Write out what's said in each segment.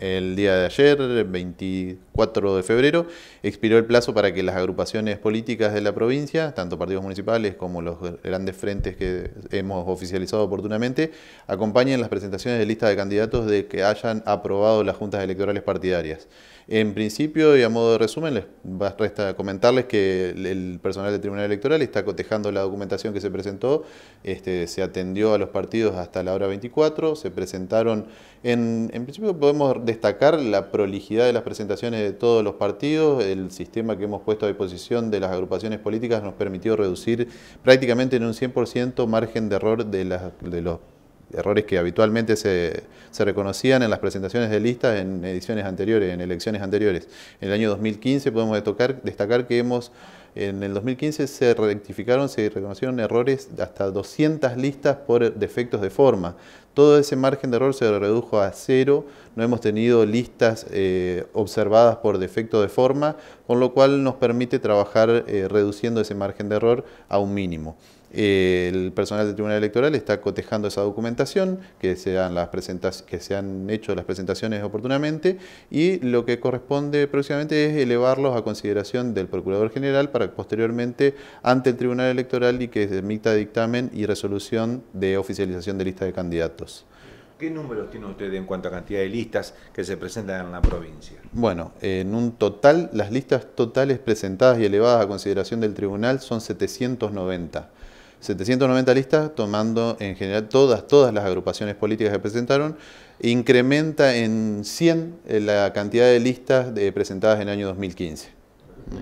El día de ayer, 24 de febrero, expiró el plazo para que las agrupaciones políticas de la provincia, tanto partidos municipales como los grandes frentes que hemos oficializado oportunamente, acompañen las presentaciones de lista de candidatos de que hayan aprobado las juntas electorales partidarias. En principio y a modo de resumen, les resta comentarles que el personal del Tribunal Electoral está cotejando la documentación que se presentó, este, se atendió a los partidos hasta la hora 24, se presentaron, en principio podemos destacar la prolijidad de las presentaciones de todos los partidos. El sistema que hemos puesto a disposición de las agrupaciones políticas nos permitió reducir prácticamente en un 100% margen de error de, las, de los errores que habitualmente se, reconocían en las presentaciones de listas en ediciones anteriores, en elecciones anteriores. En el año 2015 podemos destacar que hemos en el 2015 se rectificaron, se reconocieron errores de hasta 200 listas por defectos de forma. Todo ese margen de error se redujo a cero, no hemos tenido listas eh, observadas por defecto de forma, con lo cual nos permite trabajar eh, reduciendo ese margen de error a un mínimo. Eh, el personal del Tribunal Electoral está cotejando esa documentación, que se, han que se han hecho las presentaciones oportunamente y lo que corresponde próximamente es elevarlos a consideración del Procurador General para posteriormente ante el Tribunal Electoral y que se emita dictamen y resolución de oficialización de lista de candidatos. ¿Qué números tiene usted en cuanto a cantidad de listas que se presentan en la provincia? Bueno, en un total, las listas totales presentadas y elevadas a consideración del tribunal son 790. 790 listas, tomando en general todas, todas las agrupaciones políticas que presentaron, incrementa en 100 eh, la cantidad de listas eh, presentadas en el año 2015.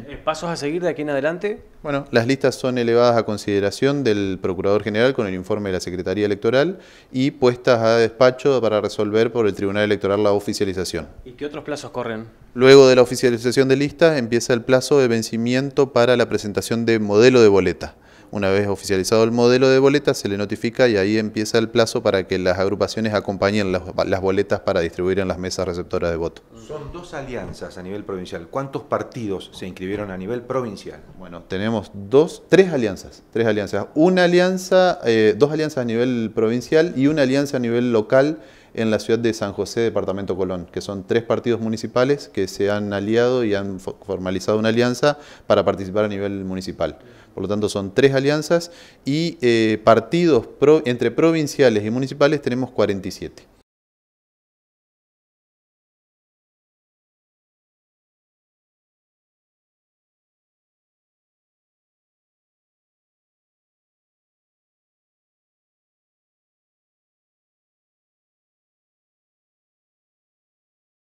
Eh, ¿Pasos a seguir de aquí en adelante? Bueno, las listas son elevadas a consideración del Procurador General con el informe de la Secretaría Electoral y puestas a despacho para resolver por el Tribunal Electoral la oficialización. ¿Y qué otros plazos corren? Luego de la oficialización de listas empieza el plazo de vencimiento para la presentación de modelo de boleta. Una vez oficializado el modelo de boleta, se le notifica y ahí empieza el plazo para que las agrupaciones acompañen las, boletas para distribuir en las mesas receptoras de voto. Son dos alianzas a nivel provincial. ¿Cuántos partidos se inscribieron a nivel provincial? Bueno, tenemos dos, tres alianzas. Tres alianzas. Una alianza, eh, dos alianzas a nivel provincial y una alianza a nivel local en la ciudad de San José, departamento Colón, que son tres partidos municipales que se han aliado y han formalizado una alianza para participar a nivel municipal. Por lo tanto, son tres alianzas y eh, partidos entre provinciales y municipales tenemos 47.